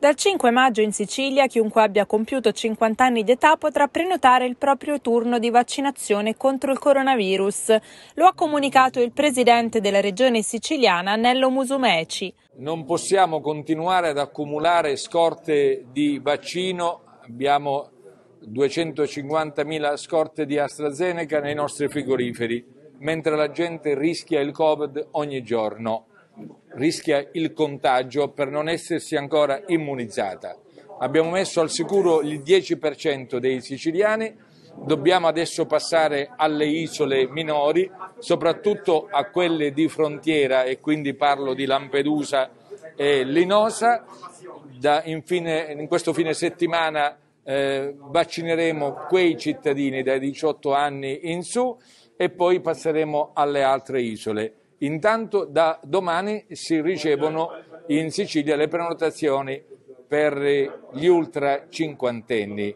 Dal 5 maggio in Sicilia chiunque abbia compiuto 50 anni di età potrà prenotare il proprio turno di vaccinazione contro il coronavirus. Lo ha comunicato il presidente della regione siciliana Nello Musumeci. Non possiamo continuare ad accumulare scorte di vaccino. Abbiamo 250.000 scorte di AstraZeneca nei nostri frigoriferi, mentre la gente rischia il Covid ogni giorno rischia il contagio per non essersi ancora immunizzata. Abbiamo messo al sicuro il 10% dei siciliani, dobbiamo adesso passare alle isole minori, soprattutto a quelle di frontiera e quindi parlo di Lampedusa e Linosa. Da, infine, in questo fine settimana eh, vaccineremo quei cittadini dai 18 anni in su e poi passeremo alle altre isole. Intanto da domani si ricevono in Sicilia le prenotazioni per gli ultra cinquantenni.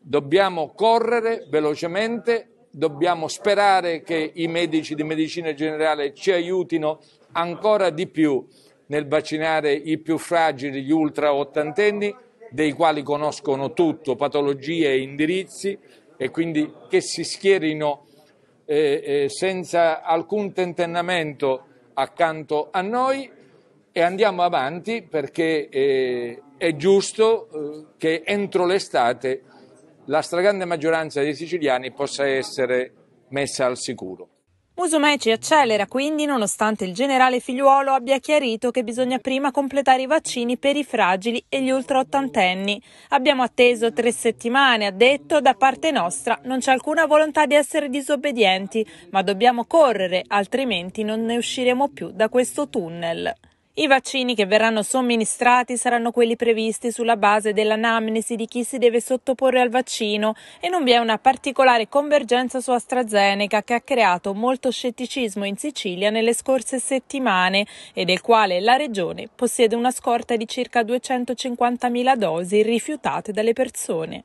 Dobbiamo correre velocemente, dobbiamo sperare che i medici di medicina generale ci aiutino ancora di più nel vaccinare i più fragili, gli ultra ottantenni, dei quali conoscono tutto, patologie e indirizzi, e quindi che si schierino eh, senza alcun tentennamento accanto a noi e andiamo avanti perché eh, è giusto eh, che entro l'estate la stragrande maggioranza dei siciliani possa essere messa al sicuro. Musumeci accelera quindi nonostante il generale figliuolo abbia chiarito che bisogna prima completare i vaccini per i fragili e gli ultraottantenni. Abbiamo atteso tre settimane, ha detto, da parte nostra non c'è alcuna volontà di essere disobbedienti, ma dobbiamo correre, altrimenti non ne usciremo più da questo tunnel. I vaccini che verranno somministrati saranno quelli previsti sulla base dell'anamnesi di chi si deve sottoporre al vaccino e non vi è una particolare convergenza su AstraZeneca che ha creato molto scetticismo in Sicilia nelle scorse settimane e del quale la regione possiede una scorta di circa 250.000 dosi rifiutate dalle persone.